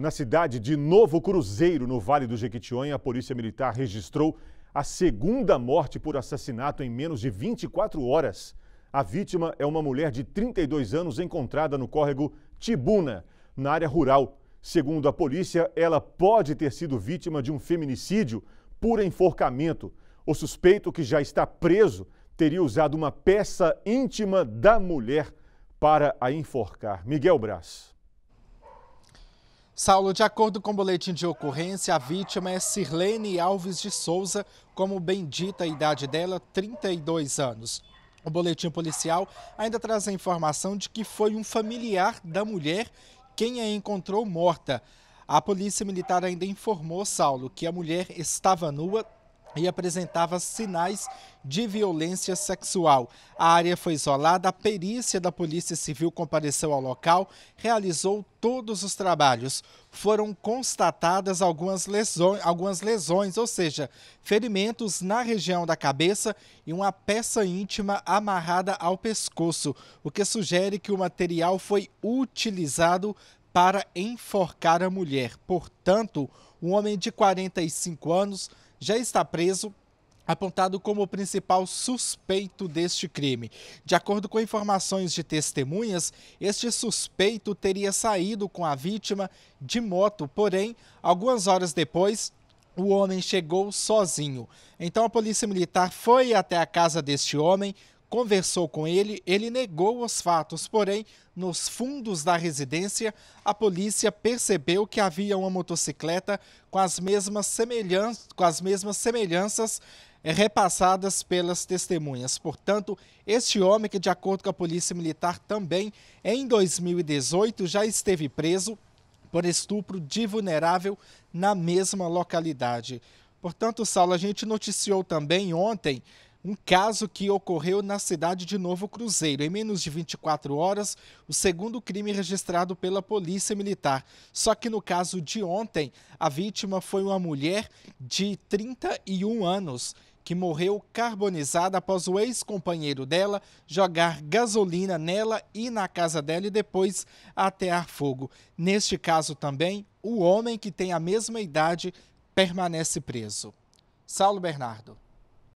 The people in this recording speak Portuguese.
Na cidade de Novo Cruzeiro, no Vale do Jequitinhonha, a Polícia Militar registrou a segunda morte por assassinato em menos de 24 horas. A vítima é uma mulher de 32 anos encontrada no córrego Tibuna, na área rural. Segundo a polícia, ela pode ter sido vítima de um feminicídio por enforcamento. O suspeito, que já está preso, teria usado uma peça íntima da mulher para a enforcar. Miguel Braz. Saulo, de acordo com o boletim de ocorrência, a vítima é Sirlene Alves de Souza, como bendita a idade dela, 32 anos. O boletim policial ainda traz a informação de que foi um familiar da mulher quem a encontrou morta. A polícia militar ainda informou Saulo que a mulher estava nua, e apresentava sinais de violência sexual. A área foi isolada, a perícia da Polícia Civil compareceu ao local, realizou todos os trabalhos. Foram constatadas algumas lesões, algumas lesões, ou seja, ferimentos na região da cabeça e uma peça íntima amarrada ao pescoço, o que sugere que o material foi utilizado para enforcar a mulher. Portanto, um homem de 45 anos já está preso apontado como o principal suspeito deste crime. De acordo com informações de testemunhas, este suspeito teria saído com a vítima de moto, porém, algumas horas depois, o homem chegou sozinho. Então a polícia militar foi até a casa deste homem, conversou com ele, ele negou os fatos, porém, nos fundos da residência, a polícia percebeu que havia uma motocicleta com as mesmas, semelhanças com as mesmas semelhanças eh, repassadas pelas testemunhas. Portanto, este homem, que de acordo com a Polícia Militar também em 2018 já esteve preso por estupro de vulnerável na mesma localidade. Portanto, Saulo, a gente noticiou também ontem um caso que ocorreu na cidade de Novo Cruzeiro. Em menos de 24 horas, o segundo crime registrado pela Polícia Militar. Só que no caso de ontem, a vítima foi uma mulher de 31 anos que morreu carbonizada após o ex-companheiro dela jogar gasolina nela e na casa dela e depois atear fogo. Neste caso também, o homem que tem a mesma idade permanece preso. Saulo Bernardo.